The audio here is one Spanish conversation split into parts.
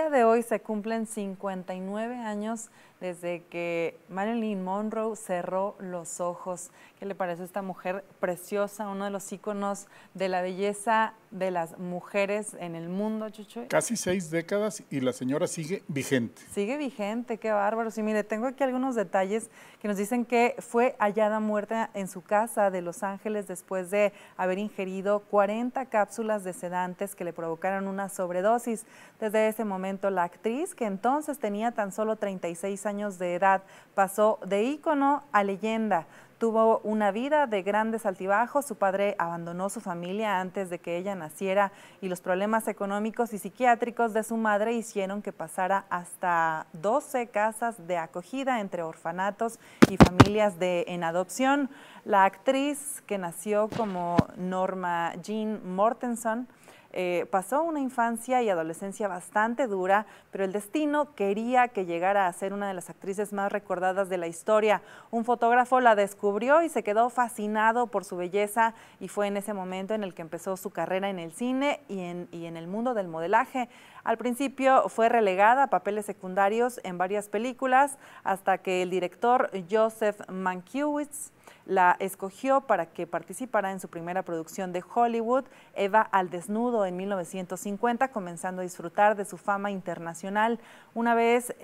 El día de hoy se cumplen 59 años desde que Marilyn Monroe cerró los ojos. ¿Qué le parece esta mujer preciosa, uno de los íconos de la belleza de las mujeres en el mundo, Chucho? Casi seis décadas y la señora sigue vigente. Sigue vigente, qué bárbaro. Y mire, tengo aquí algunos detalles que nos dicen que fue hallada muerta en su casa de Los Ángeles después de haber ingerido 40 cápsulas de sedantes que le provocaron una sobredosis. Desde ese momento, la actriz, que entonces tenía tan solo 36 años de edad, pasó de ícono a leyenda. Tuvo una vida de grandes altibajos, su padre abandonó su familia antes de que ella naciera y los problemas económicos y psiquiátricos de su madre hicieron que pasara hasta 12 casas de acogida entre orfanatos y familias en adopción. La actriz que nació como Norma Jean Mortenson eh, pasó una infancia y adolescencia bastante dura, pero el destino quería que llegara a ser una de las actrices más recordadas de la historia. Un fotógrafo la descubrió y se quedó fascinado por su belleza y fue en ese momento en el que empezó su carrera en el cine y en, y en el mundo del modelaje. Al principio fue relegada a papeles secundarios en varias películas hasta que el director Joseph Mankiewicz la escogió para que participara en su primera producción de Hollywood, Eva al desnudo, en 1950, comenzando a disfrutar de su fama internacional. Una vez,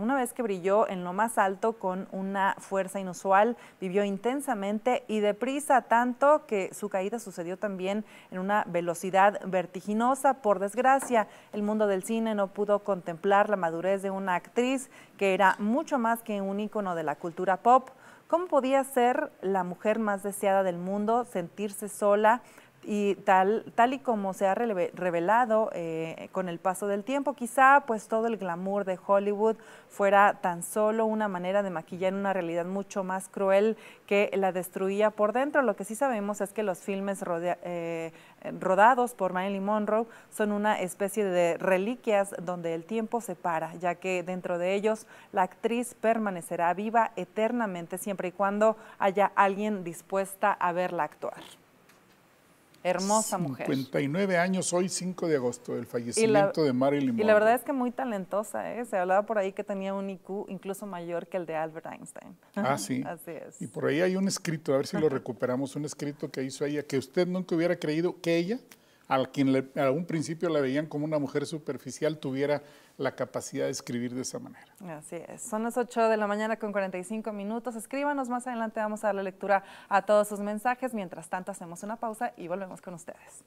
una vez que brilló en lo más alto con una fuerza inusual, vivió intensamente y deprisa, tanto que su caída sucedió también en una velocidad vertiginosa. Por desgracia, el mundo del cine no pudo contemplar la madurez de una actriz que era mucho más que un ícono de la cultura pop. ¿Cómo podía ser la mujer más deseada del mundo, sentirse sola, y tal, tal y como se ha revelado eh, con el paso del tiempo, quizá pues todo el glamour de Hollywood fuera tan solo una manera de maquillar una realidad mucho más cruel que la destruía por dentro. Lo que sí sabemos es que los filmes eh, rodados por Marilyn Monroe son una especie de reliquias donde el tiempo se para, ya que dentro de ellos la actriz permanecerá viva eternamente siempre y cuando haya alguien dispuesta a verla actuar. Hermosa mujer. 59 años hoy, 5 de agosto, del fallecimiento de Marilyn Monroe. Y la verdad es que muy talentosa, ¿eh? Se hablaba por ahí que tenía un IQ incluso mayor que el de Albert Einstein. Ah, sí. Así es. Y por ahí hay un escrito, a ver si lo recuperamos, un escrito que hizo ella, que usted nunca hubiera creído que ella a quien a un principio la veían como una mujer superficial, tuviera la capacidad de escribir de esa manera. Así es. Son las 8 de la mañana con 45 minutos. Escríbanos, más adelante vamos a dar la lectura a todos sus mensajes. Mientras tanto, hacemos una pausa y volvemos con ustedes.